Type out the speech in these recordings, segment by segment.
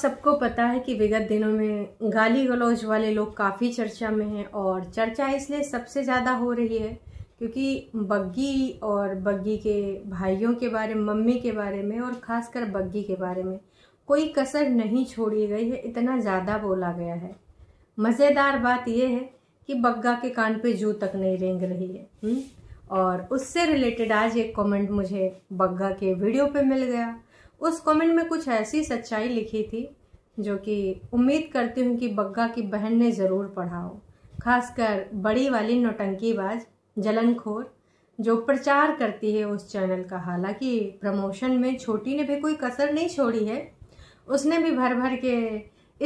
सबको पता है कि विगत दिनों में गाली गलौज वाले लोग काफ़ी चर्चा में हैं और चर्चा इसलिए सबसे ज़्यादा हो रही है क्योंकि बग्गी और बग्गी के भाइयों के बारे में मम्मी के बारे में और ख़ासकर बग्गी के बारे में कोई कसर नहीं छोड़ी गई है इतना ज़्यादा बोला गया है मज़ेदार बात यह है कि बग्गा के कान पे जू तक नहीं रेंग रही है हुँ? हम्म? और उससे रिलेटेड आज एक कमेंट मुझे बग्गा के वीडियो पे मिल गया उस कमेंट में कुछ ऐसी सच्चाई लिखी थी जो कि उम्मीद करती हूँ कि बग्गा की बहन ने ज़रूर पढ़ा हो खासकर बड़ी वाली नोटंकीबाज जलनखोर जो प्रचार करती है उस चैनल का हालांकि प्रमोशन में छोटी ने भी कोई कसर नहीं छोड़ी है उसने भी भर भर के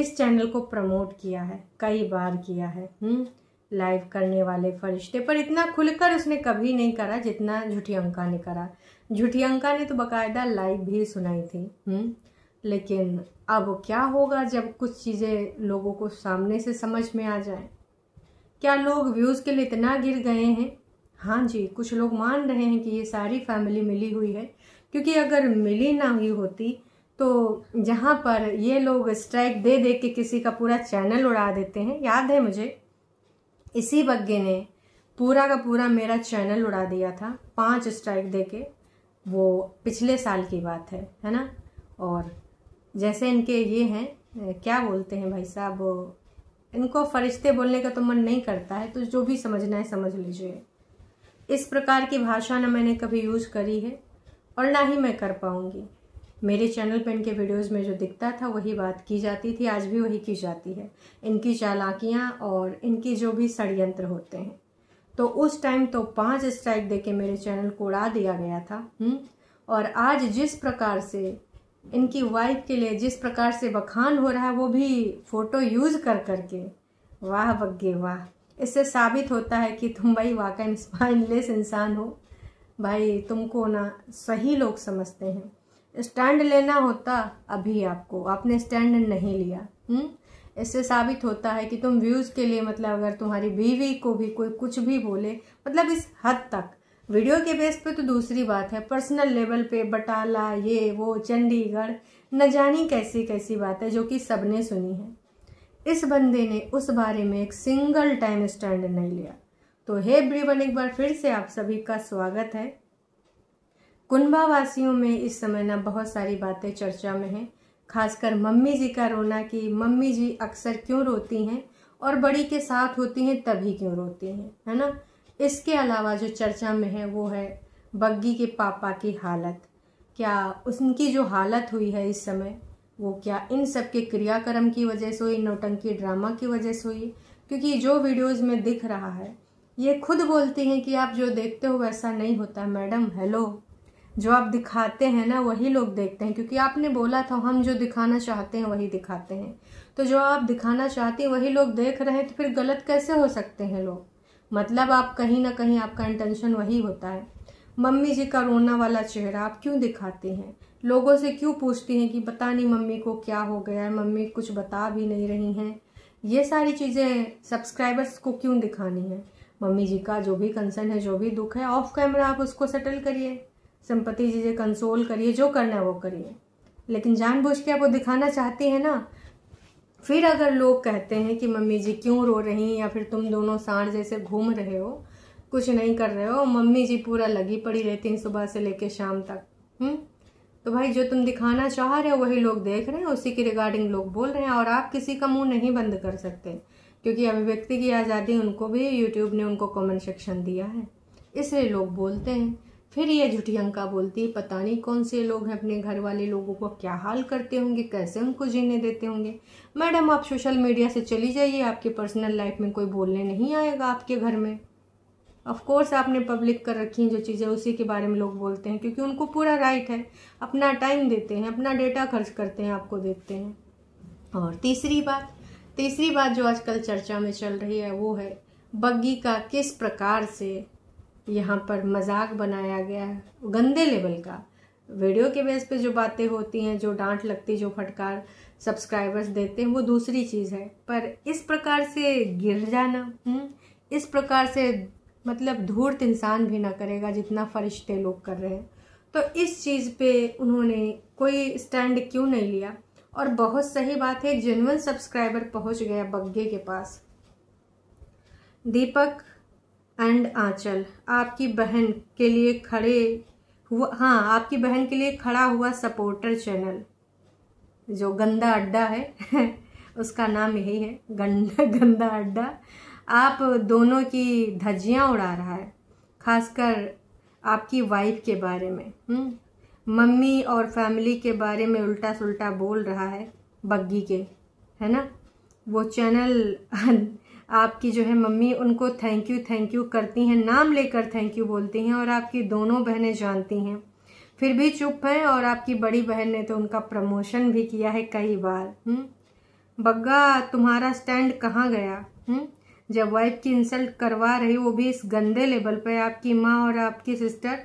इस चैनल को प्रमोट किया है कई बार किया है लाइव हम्म, करने वाले फरिश्ते पर इतना खुलकर उसने कभी नहीं करा जितना झूठी अंका ने करा झुठियंका ने तो बकायदा लाइव भी सुनाई थी हुँ? हम्म। लेकिन अब क्या होगा जब कुछ चीज़ें लोगों को सामने से समझ में आ जाए क्या लोग व्यूज़ के लिए इतना गिर गए हैं हाँ जी कुछ लोग मान रहे हैं कि ये सारी फैमिली मिली हुई है क्योंकि अगर मिली ना हुई होती तो जहाँ पर ये लोग स्ट्राइक दे दे के किसी का पूरा चैनल उड़ा देते हैं याद है मुझे इसी बग्गे ने पूरा का पूरा मेरा चैनल उड़ा दिया था पांच स्ट्राइक दे के वो पिछले साल की बात है है ना और जैसे इनके ये हैं क्या बोलते हैं भाई साहब इनको फरिश्ते बोलने का तो मन नहीं करता है तो जो भी समझना है समझ लीजिए इस प्रकार की भाषा ना मैंने कभी यूज़ करी है और ना ही मैं कर पाऊँगी मेरे चैनल पर इनके वीडियोस में जो दिखता था वही बात की जाती थी आज भी वही की जाती है इनकी चालाकियाँ और इनकी जो भी षडयंत्र होते हैं तो उस टाइम तो पांच स्ट्राइक देके मेरे चैनल को उड़ा दिया गया था हुँ? हम्म? और आज जिस प्रकार से इनकी वाइफ के लिए जिस प्रकार से बखान हो रहा है वो भी फ़ोटो यूज़ कर करके वाह बग्गे वाह इससे साबित होता है कि तुम भाई वाकई स्पाइनलेस इंसान हो भाई तुमको ना सही लोग समझते हैं स्टैंड लेना होता अभी आपको आपने स्टैंड नहीं लिया हुँ? हम्म? इससे साबित होता है कि तुम व्यूज़ के लिए मतलब अगर तुम्हारी बीवी को भी कोई कुछ भी बोले मतलब इस हद तक वीडियो के बेस पे तो दूसरी बात है पर्सनल लेवल पे बटाला ये वो चंडीगढ़ न जानी कैसी कैसी बात है जो कि सबने सुनी है इस बंदे ने उस बारे में एक सिंगल टाइम स्टैंड नहीं लिया तो हे ब्रीवन एक बार फिर से आप सभी का स्वागत है कुंभा वासियों में इस समय ना बहुत सारी बातें चर्चा में हैं खासकर मम्मी जी का रोना कि मम्मी जी अक्सर क्यों रोती हैं और बड़ी के साथ होती हैं तभी क्यों रोती हैं है ना इसके अलावा जो चर्चा में है वो है बग्गी के पापा की हालत क्या उनकी जो हालत हुई है इस समय वो क्या इन सब के क्रियाक्रम की वजह से हुई नौटंकी ड्रामा की वजह से हुई क्योंकि जो वीडियोस में दिख रहा है ये खुद बोलती हैं कि आप जो देखते हो वैसा नहीं होता मैडम हेलो जो आप दिखाते हैं ना वही लोग देखते हैं क्योंकि आपने बोला था हम जो दिखाना चाहते हैं वही दिखाते हैं तो जो आप दिखाना चाहते हैं वही लोग देख रहे हैं तो फिर गलत कैसे हो सकते हैं लोग मतलब आप कहीं ना कहीं आपका इंटेंशन वही होता है मम्मी जी का रोना वाला चेहरा आप क्यों दिखाते हैं लोगों से क्यों पूछती हैं कि पता नहीं मम्मी को क्या हो गया है मम्मी कुछ बता भी नहीं रही हैं ये सारी चीज़ें सब्सक्राइबर्स को क्यों दिखानी है मम्मी जी का जो भी कंसर्न है जो भी दुख है ऑफ कैमरा आप उसको सेटल करिए संपत्ति चीज़ें कंसोल करिए जो करना है वो करिए लेकिन जानबूझ के आप वो दिखाना चाहती हैं ना फिर अगर लोग कहते हैं कि मम्मी जी क्यों रो रही या फिर तुम दोनों सांड जैसे घूम रहे हो कुछ नहीं कर रहे हो मम्मी जी पूरा लगी पड़ी रहती हैं सुबह से लेके शाम तक हुँ? हम्म? तो भाई जो तुम दिखाना चाह रहे हो वही लोग देख रहे हैं उसी के रिगार्डिंग लोग बोल रहे हैं और आप किसी का मुंह नहीं बंद कर सकते क्योंकि अभिव्यक्ति की आज़ादी उनको भी यूट्यूब ने उनको कमेंट सेक्शन दिया है इसलिए लोग बोलते हैं फिर ये झूठी अंका बोलती पता नहीं कौन से लोग हैं अपने घर वाले लोगों को क्या हाल करते होंगे कैसे उनको जीने देते होंगे मैडम आप सोशल मीडिया से चली जाइए आपके पर्सनल लाइफ में कोई बोलने नहीं आएगा आपके घर में ऑफकोर्स आपने पब्लिक कर रखी हैं जो चीज़ें उसी के बारे में लोग बोलते हैं क्योंकि उनको पूरा राइट है अपना टाइम देते हैं अपना डेटा खर्च करते हैं आपको देखते हैं और तीसरी बात तीसरी बात जो आजकल चर्चा में चल रही है वो है बग्गी का किस प्रकार से यहाँ पर मजाक बनाया गया है गंदे लेवल का वीडियो के बेस पे जो बातें होती हैं जो डांट लगती जो फटकार सब्सक्राइबर्स देते हैं वो दूसरी चीज़ है पर इस प्रकार से गिर जाना हुँ? हम्म, इस प्रकार से मतलब धूर्त इंसान भी ना करेगा जितना फरिश्ते लोग कर रहे हैं तो इस चीज़ पे उन्होंने कोई स्टैंड क्यों नहीं लिया और बहुत सही बात है जेनवन सब्सक्राइबर पहुंच गया बग्घे के पास दीपक एंड आंचल आपकी बहन के लिए खड़े हुआ हाँ आपकी बहन के लिए खड़ा हुआ सपोर्टर चैनल जो गंदा अड्डा है उसका नाम यही है गंदा गंदा अड्डा आप दोनों की धज्जियाँ उड़ा रहा है खासकर आपकी वाइफ के बारे में हम्म। मम्मी और फैमिली के बारे में उल्टा सुल्टा बोल रहा है बग्गी के है ना वो चैनल आपकी जो है मम्मी उनको थैंक यू थैंक यू करती हैं नाम लेकर थैंक यू बोलती हैं और आपकी दोनों बहनें जानती हैं फिर भी चुप हैं और आपकी बड़ी बहन ने तो उनका प्रमोशन भी किया है कई बार हम्म? बग्गा तुम्हारा स्टैंड कहाँ गया हुँ? हम्म? जब वाइफ की इंसल्ट करवा रही वो भी इस गंदे लेवल पर आपकी माँ और आपकी सिस्टर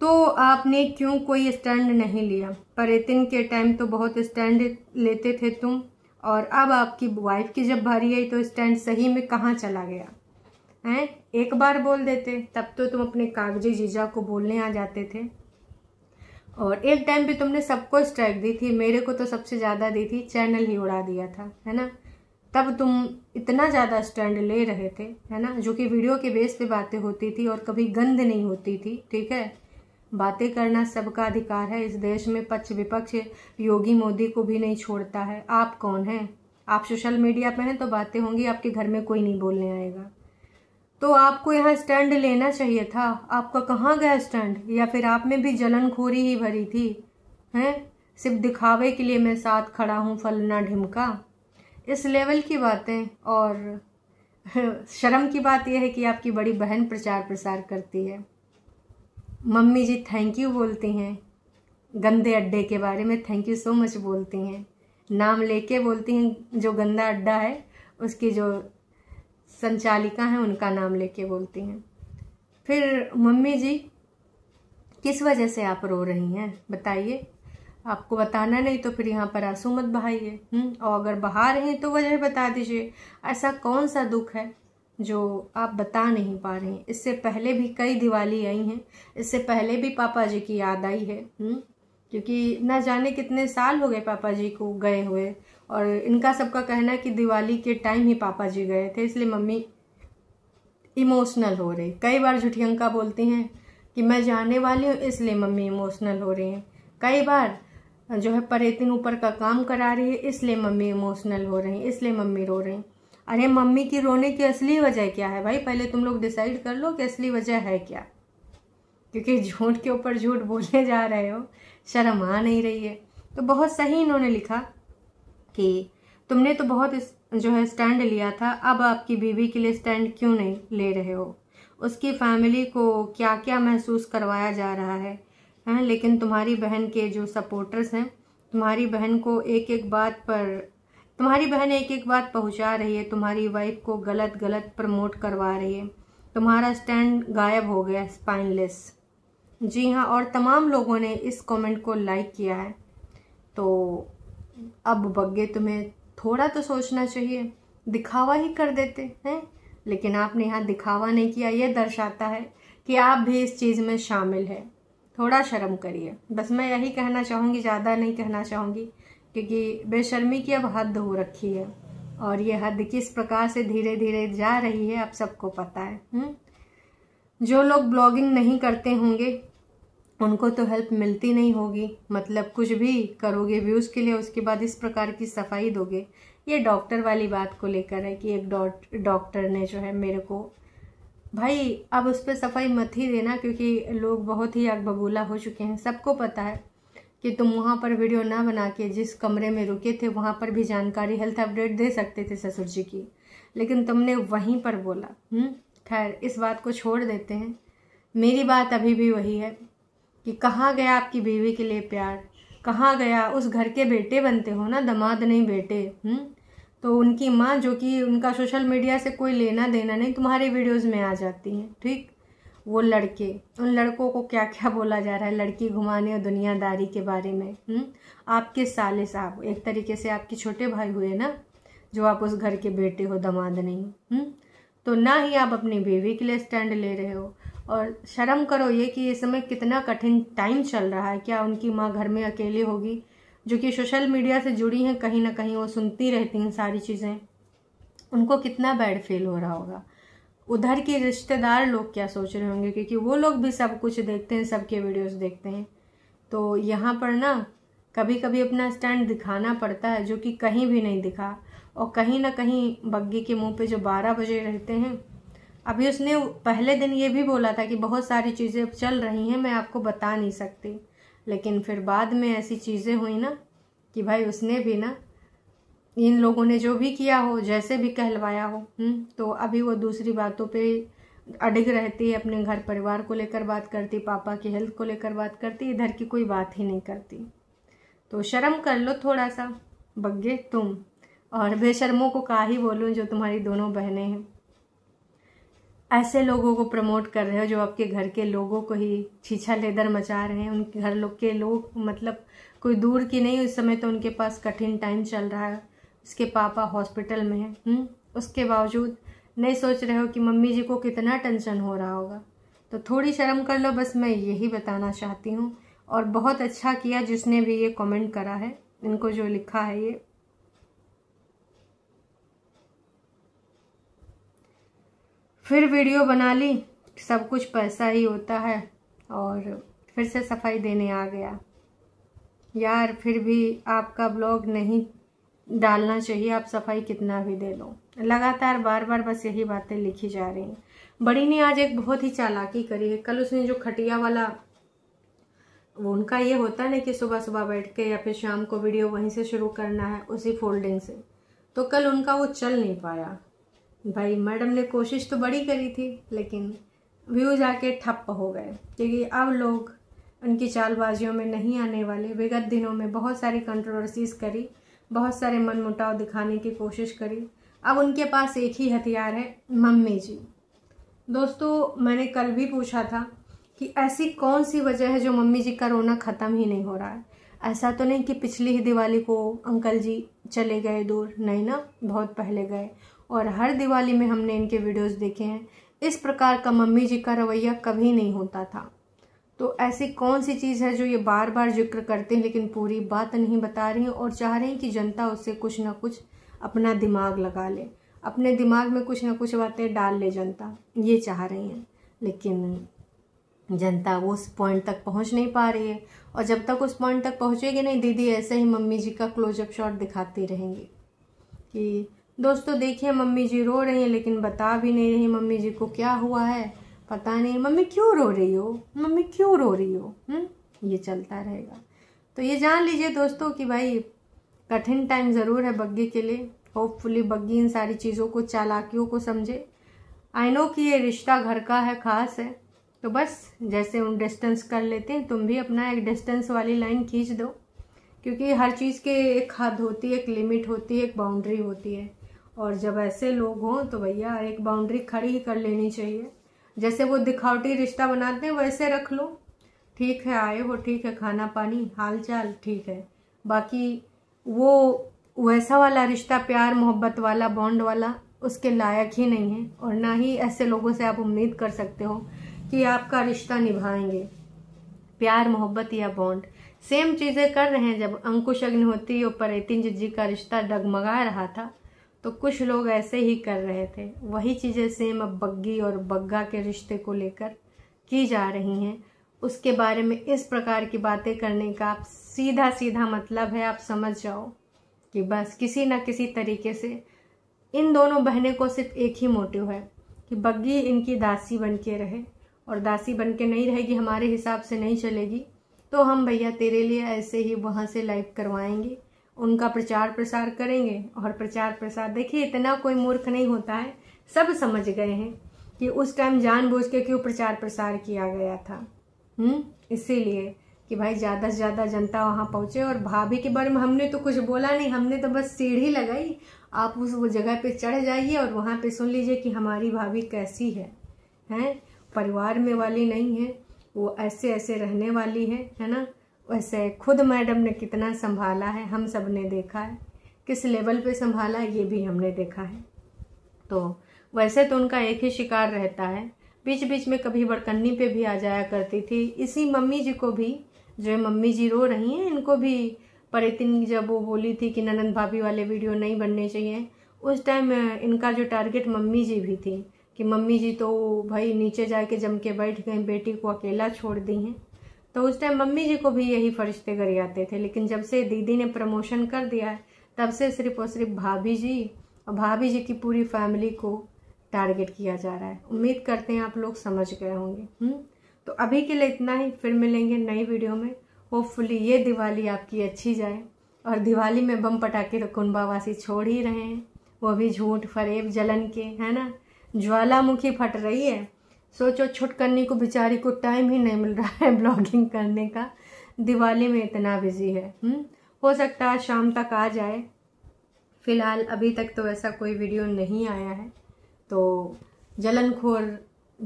तो आपने क्यों कोई स्टैंड नहीं लिया पर इतिन के टाइम तो बहुत स्टैंड लेते थे तुम और अब आपकी वाइफ की जब भारी आई तो स्टैंड सही में कहाँ चला गया हैं एक बार बोल देते तब तो तुम अपने कागजी जीजा को बोलने आ जाते थे और एक टाइम भी तुमने सबको स्ट्राइक दी थी मेरे को तो सबसे ज़्यादा दी थी चैनल ही उड़ा दिया था है ना तब तुम इतना ज़्यादा स्टैंड ले रहे थे है ना जो कि वीडियो के बेस पे बातें होती थी और कभी गंद नहीं होती थी ठीक है बातें करना सबका अधिकार है इस देश में पक्ष विपक्ष योगी मोदी को भी नहीं छोड़ता है आप कौन हैं आप सोशल मीडिया पर हैं तो बातें होंगी आपके घर में कोई नहीं बोलने आएगा तो आपको यहाँ स्टैंड लेना चाहिए था आपका कहाँ गया स्टैंड या फिर आप में भी जलनखोरी ही भरी थी हैं सिर्फ दिखावे के लिए मैं साथ खड़ा हूँ फलना ढिमका इस लेवल की बातें और शर्म की बात यह है कि आपकी बड़ी बहन प्रचार प्रसार करती है मम्मी जी थैंक यू बोलती हैं गंदे अड्डे के बारे में थैंक यू सो मच बोलती हैं नाम लेके बोलती हैं जो गंदा अड्डा है उसकी जो संचालिका हैं उनका नाम लेके बोलती हैं फिर मम्मी जी किस वजह से आप रो रही हैं बताइए आपको बताना नहीं तो फिर यहाँ पर आंसू मत बहाइए हम्म, और अगर बहा रहे हैं तो वजह बता दीजिए ऐसा कौन सा दुख है जो आप बता नहीं पा रहे हैं इससे पहले भी कई दिवाली आई हैं इससे पहले भी पापा जी की याद आई है हुँ? हम्म? क्योंकि ना जाने कितने साल हो गए पापा जी को गए हुए और इनका सबका कहना है कि दिवाली के टाइम ही पापा जी गए थे इसलिए मम्मी इमोशनल हो रही कई बार झुठियंका बोलती हैं कि मैं जाने वाली हूँ इसलिए मम्मी इमोशनल हो रही हैं कई बार जो है परेतिन ऊपर का काम करा रही है इसलिए मम्मी इमोशनल हो रही हैं इसलिए मम्मी रो रही हैं अरे मम्मी की रोने की असली वजह क्या है भाई पहले तुम लोग डिसाइड कर लो कि असली वजह है क्या क्योंकि झूठ के ऊपर झूठ बोलने जा रहे हो शर्म आ नहीं रही है तो बहुत सही इन्होंने लिखा कि तुमने तो बहुत इस जो है स्टैंड लिया था अब आपकी बीवी के लिए स्टैंड क्यों नहीं ले रहे हो उसकी फैमिली को क्या क्या महसूस करवाया जा रहा है हैं हाँ, लेकिन तुम्हारी बहन के जो सपोर्टर्स हैं तुम्हारी बहन को एक एक बात पर तुम्हारी बहन एक एक बात पहुंचा रही है तुम्हारी वाइफ को गलत गलत प्रमोट करवा रही है तुम्हारा स्टैंड गायब हो गया स्पाइनलेस जी हाँ और तमाम लोगों ने इस कमेंट को लाइक किया है तो अब बग्गे तुम्हें थोड़ा तो सोचना चाहिए दिखावा ही कर देते हैं लेकिन आपने यहाँ दिखावा नहीं किया ये दर्शाता है कि आप भी इस चीज़ में शामिल है थोड़ा शर्म करिए बस मैं यही कहना चाहूँगी ज़्यादा नहीं कहना चाहूँगी क्योंकि बेशर्मी की अब हद हो रखी है और ये हद किस प्रकार से धीरे धीरे जा रही है आप सबको पता है हुँ? हम्म? जो लोग ब्लॉगिंग नहीं करते होंगे उनको तो हेल्प मिलती नहीं होगी मतलब कुछ भी करोगे व्यूज़ के लिए उसके बाद इस प्रकार की सफाई दोगे ये डॉक्टर वाली बात को लेकर है कि एक डॉक्टर ने जो है मेरे को भाई अब उस पर सफाई मत ही देना क्योंकि लोग बहुत ही आग बबूला हो चुके हैं सबको पता है कि तुम वहाँ पर वीडियो ना बना के जिस कमरे में रुके थे वहाँ पर भी जानकारी हेल्थ अपडेट दे सकते थे ससुर जी की लेकिन तुमने वहीं पर बोला हम्म, खैर इस बात को छोड़ देते हैं मेरी बात अभी भी वही है कि कहाँ गया आपकी बीवी के लिए प्यार कहाँ गया उस घर के बेटे बनते हो ना दमाद नहीं बेटे हुँ? हम्म? तो उनकी माँ जो कि उनका सोशल मीडिया से कोई लेना देना नहीं तुम्हारे वीडियोज़ में आ जाती हैं ठीक वो लड़के उन लड़कों को क्या क्या बोला जा रहा है लड़की घुमाने और दुनियादारी के बारे में हुँ? हम्म? आपके साले साहब एक तरीके से आपके छोटे भाई हुए ना जो आप उस घर के बेटे हो दमाद नहीं हुँ? हम्म? तो ना ही आप अपनी बेबी के लिए स्टैंड ले रहे हो और शर्म करो ये कि इस समय कितना कठिन टाइम चल रहा है क्या उनकी माँ घर में अकेली होगी जो कि सोशल मीडिया से जुड़ी हैं कहीं ना कहीं वो सुनती रहती हैं सारी चीज़ें उनको कितना बैड फील हो रहा होगा उधर के रिश्तेदार लोग क्या सोच रहे होंगे क्योंकि वो लोग भी सब कुछ देखते हैं सबके वीडियोस देखते हैं तो यहाँ पर ना कभी कभी अपना स्टैंड दिखाना पड़ता है जो कि कहीं भी नहीं दिखा और कहीं ना कहीं बग्गी के मुंह पे जो बारह बजे रहते हैं अभी उसने पहले दिन ये भी बोला था कि बहुत सारी चीज़ें चल रही हैं मैं आपको बता नहीं सकती लेकिन फिर बाद में ऐसी चीज़ें हुई ना कि भाई उसने भी ना इन लोगों ने जो भी किया हो जैसे भी कहलवाया हो हम्म, तो अभी वो दूसरी बातों पे अडिग रहती है अपने घर परिवार को लेकर बात करती पापा की हेल्थ को लेकर बात करती इधर की कोई बात ही नहीं करती तो शर्म कर लो थोड़ा सा बग्गे तुम और बेशर्मों को का ही बोलूँ जो तुम्हारी दोनों बहनें हैं ऐसे लोगों को प्रमोट कर रहे हो जो आपके घर के लोगों को ही छीछा लेदर मचा रहे हैं उनके घर लोग के लोग मतलब कोई दूर की नहीं उस समय तो उनके पास कठिन टाइम चल रहा है उसके पापा हॉस्पिटल में हैं हम्म? उसके बावजूद नहीं सोच रहे हो कि मम्मी जी को कितना टेंशन हो रहा होगा तो थोड़ी शर्म कर लो बस मैं यही बताना चाहती हूँ और बहुत अच्छा किया जिसने भी ये कमेंट करा है इनको जो लिखा है ये फिर वीडियो बना ली सब कुछ पैसा ही होता है और फिर से सफाई देने आ गया यार फिर भी आपका ब्लॉग नहीं डालना चाहिए आप सफाई कितना भी दे लो लगातार बार बार बस यही बातें लिखी जा रही हैं बड़ी ने आज एक बहुत ही चालाकी करी है कल उसने जो खटिया वाला वो उनका ये होता है ना कि सुबह सुबह बैठ के या फिर शाम को वीडियो वहीं से शुरू करना है उसी फोल्डिंग से तो कल उनका वो चल नहीं पाया भाई मैडम ने कोशिश तो बड़ी करी थी लेकिन व्यूज आके ठप हो गए क्योंकि अब लोग उनकी चालबाजियों में नहीं आने वाले विगत दिनों में बहुत सारी कंट्रोवर्सीज करी बहुत सारे मनमुटाव दिखाने की कोशिश करी अब उनके पास एक ही हथियार है मम्मी जी दोस्तों मैंने कल भी पूछा था कि ऐसी कौन सी वजह है जो मम्मी जी का रोना ख़त्म ही नहीं हो रहा है ऐसा तो नहीं कि पिछली ही दिवाली को अंकल जी चले गए दूर नहीं ना बहुत पहले गए और हर दिवाली में हमने इनके वीडियोस देखे हैं इस प्रकार का मम्मी जी का रवैया कभी नहीं होता था तो ऐसी कौन सी चीज़ है जो ये बार बार जिक्र करते हैं लेकिन पूरी बात नहीं बता रही और चाह रहे हैं कि जनता उससे कुछ ना कुछ अपना दिमाग लगा ले अपने दिमाग में कुछ ना कुछ बातें डाल ले जनता ये चाह रही हैं लेकिन जनता वो उस पॉइंट तक पहुंच नहीं पा रही है और जब तक उस पॉइंट तक पहुंचेगी नहीं दीदी ऐसे ही मम्मी जी का क्लोजअप शॉट दिखाती रहेंगी कि दोस्तों देखिए मम्मी जी रो रही हैं लेकिन बता भी नहीं रही मम्मी जी को क्या हुआ है पता नहीं मम्मी क्यों रो रही हो मम्मी क्यों रो रही हो हुँ? हम्म? ये चलता रहेगा तो ये जान लीजिए दोस्तों कि भाई कठिन टाइम ज़रूर है बग्गी के लिए होपफुली बग्गी इन सारी चीज़ों को चालाकियों को समझे आई नो कि ये रिश्ता घर का है ख़ास है तो बस जैसे उन डिस्टेंस कर लेते हैं तुम भी अपना एक डिस्टेंस वाली लाइन खींच दो क्योंकि हर चीज़ के एक हद होती है एक लिमिट होती है एक बाउंड्री होती है और जब ऐसे लोग हों तो भैया एक बाउंड्री खड़ी ही कर लेनी चाहिए जैसे वो दिखावटी रिश्ता बनाते हैं वैसे रख लो ठीक है आए हो ठीक है खाना पानी हाल चाल ठीक है बाकी वो वैसा वाला रिश्ता प्यार मोहब्बत वाला बॉन्ड वाला उसके लायक ही नहीं है और ना ही ऐसे लोगों से आप उम्मीद कर सकते हो कि आपका रिश्ता निभाएंगे प्यार मोहब्बत या बॉन्ड सेम चीज़ें कर रहे हैं जब अंकुश अग्निहोत्री और परेतिन जी का रिश्ता डगमगा रहा था तो कुछ लोग ऐसे ही कर रहे थे वही चीज़ें सेम अब बग्गी और बग्गा के रिश्ते को लेकर की जा रही हैं उसके बारे में इस प्रकार की बातें करने का आप सीधा सीधा मतलब है आप समझ जाओ कि बस किसी न किसी तरीके से इन दोनों बहनें को सिर्फ एक ही मोटिव है कि बग्गी इनकी दासी बन के रहे और दासी बन के नहीं रहेगी हमारे हिसाब से नहीं चलेगी तो हम भैया तेरे लिए ऐसे ही वहाँ से लाइव करवाएंगे उनका प्रचार प्रसार करेंगे और प्रचार प्रसार देखिए इतना कोई मूर्ख नहीं होता है सब समझ गए हैं कि उस टाइम जानबूझ के क्यों प्रचार प्रसार किया गया था हम्म? इसीलिए कि भाई ज़्यादा से ज़्यादा जनता वहाँ पहुँचे और भाभी के बारे में हमने तो कुछ बोला नहीं हमने तो बस सीढ़ी लगाई आप उस वो जगह पे चढ़ जाइए और वहाँ पे सुन लीजिए कि हमारी भाभी कैसी है हैं परिवार में वाली नहीं है वो ऐसे ऐसे रहने वाली है है ना वैसे खुद मैडम ने कितना संभाला है हम सब ने देखा है किस लेवल पे संभाला है ये भी हमने देखा है तो वैसे तो उनका एक ही शिकार रहता है बीच बीच में कभी बड़कन्नी पे भी आ जाया करती थी इसी मम्मी जी को भी जो है मम्मी जी रो रही हैं इनको भी परितिन जब वो बोली थी कि ननंद भाभी वाले वीडियो नहीं बनने चाहिए उस टाइम इनका जो टारगेट मम्मी जी भी थी कि मम्मी जी तो भाई नीचे जाके जम के बैठ गए बेटी को अकेला छोड़ दी हैं तो उस टाइम मम्मी जी को भी यही फरिश्ते घरे आते थे लेकिन जब से दीदी ने प्रमोशन कर दिया है तब से सिर्फ और सिर्फ भाभी जी और भाभी जी की पूरी फैमिली को टारगेट किया जा रहा है उम्मीद करते हैं आप लोग समझ गए होंगे हम्म? तो अभी के लिए इतना ही फिर मिलेंगे नई वीडियो में होपफुली ये दिवाली आपकी अच्छी जाए और दिवाली में बम पटाखे तो कुंबावासी छोड़ ही रहे हैं वो भी झूठ फरेब जलन के है ना ज्वालामुखी फट रही है सोचो करने को बेचारी को टाइम ही नहीं मिल रहा है ब्लॉगिंग करने का दिवाली में इतना बिजी है हुँ? हम्म? हो सकता है शाम तक आ जाए फिलहाल अभी तक तो ऐसा कोई वीडियो नहीं आया है तो जलनखोर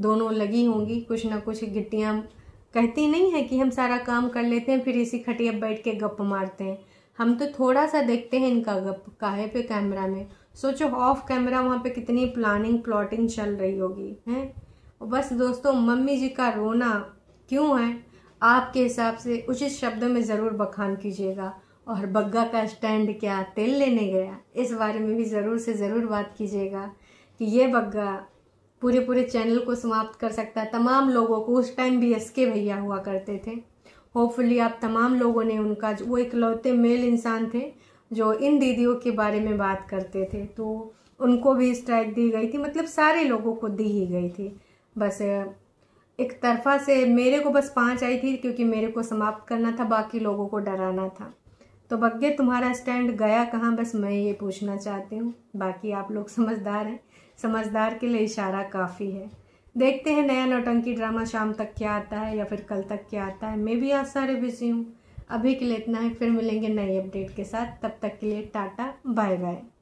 दोनों लगी होंगी कुछ ना कुछ गिट्टियाँ कहती नहीं है कि हम सारा काम कर लेते हैं फिर इसी खटिया बैठ के गप मारते हैं हम तो थोड़ा सा देखते हैं इनका गप काहे पे कैमरा में सोचो ऑफ कैमरा वहाँ पे कितनी प्लानिंग प्लॉटिंग चल रही होगी हैं बस दोस्तों मम्मी जी का रोना क्यों है आपके हिसाब से उचित शब्द में ज़रूर बखान कीजिएगा और बग्गा का स्टैंड क्या तेल लेने गया इस बारे में भी ज़रूर से ज़रूर बात कीजिएगा कि ये बग्गा पूरे पूरे चैनल को समाप्त कर सकता है तमाम लोगों को उस टाइम भी एस के भैया हुआ करते थे होपफुली आप तमाम लोगों ने उनका वो इकलौते मेल इंसान थे जो इन दीदियों के बारे में बात करते थे तो उनको भी स्ट्राइक दी गई थी मतलब सारे लोगों को दी ही गई थी बस एक तरफा से मेरे को बस पाँच आई थी क्योंकि मेरे को समाप्त करना था बाकी लोगों को डराना था तो बग्गे तुम्हारा स्टैंड गया कहाँ बस मैं ये पूछना चाहती हूँ बाकी आप लोग समझदार हैं समझदार के लिए इशारा काफ़ी है देखते हैं नया नौटंकी ड्रामा शाम तक क्या आता है या फिर कल तक क्या आता है मैं भी आज सारे बिजी हूँ अभी के लिए इतना है फिर मिलेंगे नई अपडेट के साथ तब तक के लिए टाटा बाय बाय